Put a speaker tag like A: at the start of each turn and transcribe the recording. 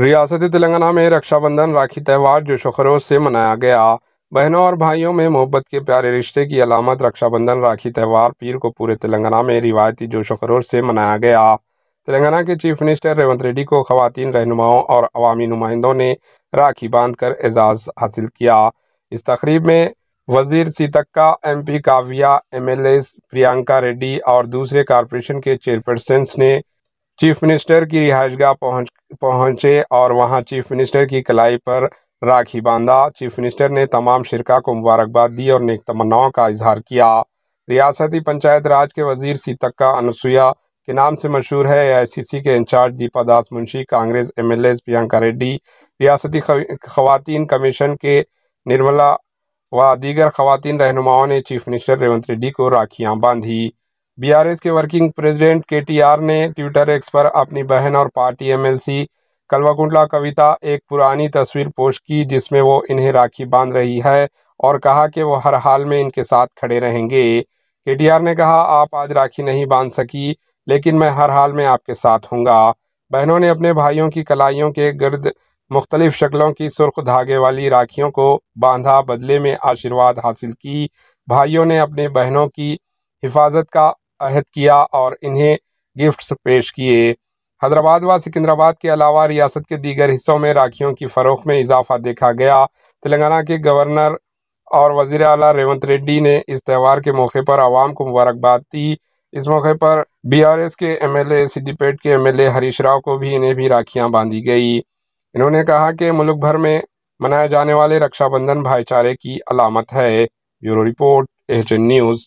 A: रियासत तेलंगाना में रक्षाबंधन राखी त्यौहार जोशो खरोश से मनाया गया बहनों और भाइयों में मोहब्बत के प्यारे रिश्ते की अलामत रक्षाबंधन राखी त्यौहार पीर को पूरे तेलंगाना में रिवायती जोशो खरोश से मनाया गया तेलंगाना के चीफ मिनिस्टर रेवंत रेड्डी को खवतिन रहनुमाओं और अवामी नुमाइंदों ने राखी बांधकर एजाज़ हासिल किया इस तकरीब में वजीर सीतक्का एम काव्या एस प्रियंका रेड्डी और दूसरे कारपोरेशन के चेयरपर्सन ने चीफ मिनिस्टर की रिहाइशगाह पहुंच पहुंचे और वहां चीफ मिनिस्टर की कलाई पर राखी बांधा चीफ मिनिस्टर ने तमाम शिरका को मुबारकबाद दी और नेक तमन्नाओं का इजहार किया रियासती पंचायत राज के वजीर सीतक्का अनुसुईया के नाम से मशहूर है एआईसीसी के इंचार्ज दीपा दास मुंशी कांग्रेस एमएलए प्रियंका रेड्डी रियासती खवतान कमीशन के निर्मला व दीगर खवतान रहनुमाओं ने चीफ मिनिस्टर रेवंत रेड्डी को राखियाँ बांधी बीआरएस के वर्किंग प्रेसिडेंट केटीआर ने ट्विटर एक्स पर अपनी बहन और पार्टी एमएलसी कलवाकुंडला कविता एक पुरानी तस्वीर पोस्ट की जिसमें वो इन्हें राखी बांध रही है और कहा कि वो हर हाल में इनके साथ खड़े रहेंगे केटीआर ने कहा आप आज राखी नहीं बांध सकी लेकिन मैं हर हाल में आपके साथ हूँगा बहनों ने अपने भाइयों की कलाइयों के गर्द मुख्तलिफ शक्लों की सुर्ख धागे वाली राखियों को बांधा बदले में आशीर्वाद हासिल की भाइयों ने अपनी बहनों की हिफाजत का अहद किया और इन्हें गिफ्ट्स पेश किए हैदराबाद व सिकंदराबाद के अलावा रियासत के दीगर हिस्सों में राखियों की फ़रोख में इजाफा देखा गया तेलंगाना के गवर्नर और वजीर अला रेवंत रेड्डी ने इस त्यौहार के मौके पर आवाम को मुबारकबाद दी इस मौके पर बीआरएस के एमएलए सिद्दीपेट के एमएलए हरीश राव को भी इन्हें भी राखियां बांधी गई इन्होंने कहा कि मुल्क भर में मनाए जाने वाले रक्षाबंधन भाईचारे की अलामत है ब्यूरो रिपोर्ट एच न्यूज़